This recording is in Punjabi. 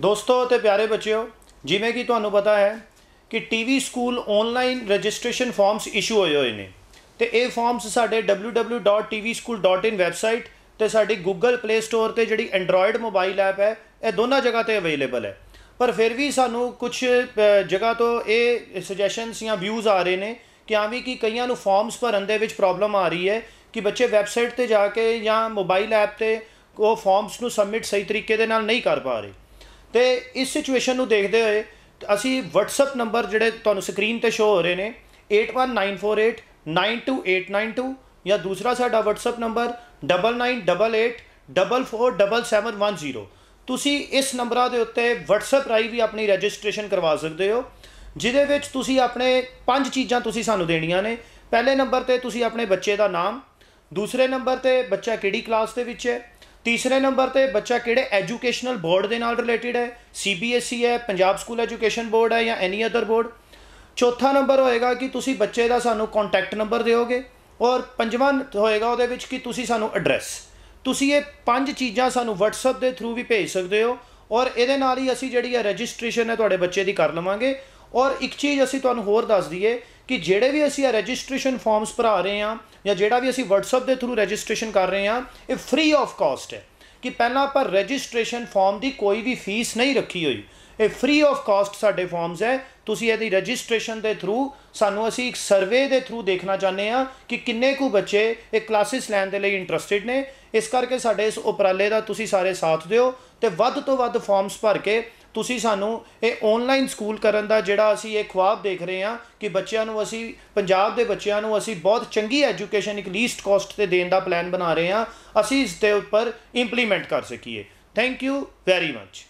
ਦੋਸਤੋ ਤੇ ਪਿਆਰੇ ਬੱਚਿਓ ਜਿਵੇਂ ਕਿ ਤੁਹਾਨੂੰ ਪਤਾ ਹੈ ਕਿ TV school online registration forms issue ਹੋਏ ਹੋਏ ਨੇ ਤੇ ਇਹ ਫਾਰਮਸ ਸਾਡੇ www.tvschool.in ਵੈਬਸਾਈਟ ਤੇ ਸਾਡੀ Google Play Store ਤੇ ਜਿਹੜੀ Android ਮੋਬਾਈਲ ਐਪ ਹੈ ਇਹ ਦੋਨਾਂ ਜਗ੍ਹਾ ਤੇ ਅਵੇਲੇਬਲ ਹੈ ਪਰ ਫਿਰ ਵੀ ਸਾਨੂੰ ਕੁਝ ਜਗ੍ਹਾ ਤੋਂ ਇਹ ਸੁਜੈਸ਼ਨਸ ਜਾਂ ਵਿਊਜ਼ ਆ ਰਹੇ ਨੇ ਕਿ ਆ ਵੀ ਕਿ ਕਈਆਂ ਨੂੰ ਫਾਰਮਸ ਭਰਨ ਦੇ ਵਿੱਚ ਪ੍ਰੋਬਲਮ ਆ ਰਹੀ ਹੈ ਕਿ ਬੱਚੇ ਵੈਬਸਾਈਟ ਤੇ ਜਾ ਕੇ ਜਾਂ ਮੋਬਾਈਲ ਐਪ ਤੇ ਉਹ ਫਾਰਮਸ ਨੂੰ ਸਬਮਿਟ ਸਹੀ ਤਰੀਕੇ ਦੇ ਨਾਲ ਨਹੀਂ ਕਰ ਪਾ ਰਹੇ ਤੇ ਇਸ ਸਿਚੁਏਸ਼ਨ ਨੂੰ ਦੇਖਦੇ ਹੋਏ ਅਸੀਂ WhatsApp ਨੰਬਰ ਜਿਹੜੇ ਤੁਹਾਨੂੰ ਸਕਰੀਨ ਤੇ ਸ਼ੋ ਹੋ ਰਹੇ ਨੇ 8194892892 ਜਾਂ ਦੂਸਰਾ ਸਾਡਾ WhatsApp ਨੰਬਰ 9988447710 ਤੁਸੀਂ ਇਸ ਨੰਬਰਾਂ ਦੇ ਉੱਤੇ WhatsApp ਰਾਹੀਂ ਵੀ ਆਪਣੀ ਰਜਿਸਟ੍ਰੇਸ਼ਨ ਕਰਵਾ ਸਕਦੇ ਹੋ ਜਿਹਦੇ ਵਿੱਚ ਤੁਸੀਂ ਆਪਣੇ ਪੰਜ ਚੀਜ਼ਾਂ ਤੁਸੀਂ ਸਾਨੂੰ ਦੇਣੀਆਂ ਨੇ ਪਹਿਲੇ ਨੰਬਰ ਤੇ ਤੁਸੀਂ ਆਪਣੇ ਬੱਚੇ ਦਾ ਨਾਮ ਦੂਸਰੇ ਨੰਬਰ ਤੇ ਬੱਚਾ ਕਿਹੜੀ ਕਲਾਸ ਦੇ ਵਿੱਚ ਹੈ ਤੀਸਰੇ ਨੰਬਰ ਤੇ ਬੱਚਾ ਕਿਹੜੇ ਐਜੂਕੇਸ਼ਨਲ ਬੋਰਡ ਦੇ ਨਾਲ ਰਿਲੇਟਡ ਹੈ ਸੀਬੀਐਸਈ e ਹੈ ਪੰਜਾਬ ਸਕੂਲ ਐਜੂਕੇਸ਼ਨ ਬੋਰਡ ਹੈ ਜਾਂ ਐਨੀ ਅਦਰ ਬੋਰਡ ਚੌਥਾ ਨੰਬਰ ਹੋਏਗਾ ਕਿ ਤੁਸੀਂ ਬੱਚੇ ਦਾ ਸਾਨੂੰ ਕੰਟੈਕਟ ਨੰਬਰ ਦਿਓਗੇ ਔਰ ਪੰਜਵਾਂ ਹੋਏਗਾ ਉਹਦੇ ਵਿੱਚ ਕਿ ਤੁਸੀਂ ਸਾਨੂੰ ਐਡਰੈਸ ਤੁਸੀਂ ਇਹ ਪੰਜ ਚੀਜ਼ਾਂ ਸਾਨੂੰ WhatsApp ਦੇ ਥਰੂ ਵੀ ਭੇਜ ਸਕਦੇ ਹੋ ਔਰ ਇਹਦੇ ਨਾਲ ਹੀ ਅਸੀਂ ਜਿਹੜੀ ਹੈ ਰਜਿਸਟ੍ਰੇਸ਼ਨ ਹੈ ਤੁਹਾਡੇ ਬੱਚੇ ਦੀ ਕਰ ਲਵਾਂਗੇ ਔਰ ਇੱਕ ਚੀਜ਼ ਅਸੀਂ ਤੁਹਾਨੂੰ ਹੋਰ ਦੱਸ ਦਈਏ ਕਿ ਜਿਹੜੇ ਵੀ ਅਸੀਂ ਇਹ ਰਜਿਸਟ੍ਰੇਸ਼ਨ ਫਾਰਮਸ ਭਰਾ ਰਹੇ ਆ ਜਾਂ ਜਿਹੜਾ ਵੀ ਅਸੀਂ WhatsApp ਦੇ ਥਰੂ ਰਜਿਸਟ੍ਰੇਸ਼ਨ ਕਰ ਰਹੇ ਆ ਇਹ ਫ੍ਰੀ ਆਫ ਕਾਸਟ ਹੈ ਕਿ ਪਹਿਲਾਂ ਆਪਾਂ ਰਜਿਸਟ੍ਰੇਸ਼ਨ ਫਾਰਮ ਦੀ ਕੋਈ ਵੀ ਫੀਸ ਨਹੀਂ ਰੱਖੀ ਹੋਈ ਇਹ ਫ੍ਰੀ ਆਫ ਕਾਸਟ ਸਾਡੇ ਫਾਰਮਸ ਹੈ ਤੁਸੀਂ ਇਹਦੀ ਰਜਿਸਟ੍ਰੇਸ਼ਨ ਦੇ ਥਰੂ ਸਾਨੂੰ ਅਸੀਂ ਇੱਕ ਸਰਵੇ ਦੇ ਥਰੂ ਦੇਖਣਾ ਚਾਹੁੰਦੇ ਆ ਕਿ ਕਿੰਨੇ ਕੁ ਬੱਚੇ ਇਹ ਕਲਾਸਿਸ ਲੈਣ ਦੇ ਲਈ ਇੰਟਰਸਟਿਡ ਨੇ ਇਸ ਕਰਕੇ ਸਾਡੇ ਇਸ ਉਪਰਾਲੇ ਦਾ ਤੁਸੀਂ ਸਾਰੇ ਸਾਥ ਦਿਓ ਤੇ ਵੱਧ ਤੋਂ ਵੱਧ ਫਾਰਮਸ ਭਰ ਕੇ ਤੁਸੀਂ ਸਾਨੂੰ ਇਹ ਆਨਲਾਈਨ ਸਕੂਲ ਕਰਨ ਦਾ ਜਿਹੜਾ ਅਸੀਂ ਇਹ ਖੁਆਬ ਦੇਖ ਰਹੇ ਹਾਂ ਕਿ ਬੱਚਿਆਂ ਨੂੰ ਅਸੀਂ ਪੰਜਾਬ ਦੇ ਬੱਚਿਆਂ ਨੂੰ ਅਸੀਂ ਬਹੁਤ ਚੰਗੀ ਐਜੂਕੇਸ਼ਨ ਇੱਕ ਲੀਸਟ ਕਾਸਟ ਤੇ ਦੇਣ ਦਾ ਪਲਾਨ ਬਣਾ ਰਹੇ ਹਾਂ ਅਸੀਂ ਇਸ ਦੇ ਉੱਪਰ ਇੰਪਲੀਮੈਂਟ ਕਰ ਸਕੀਏ ਥੈਂਕ ਯੂ ਵੈਰੀ ਮੱਚ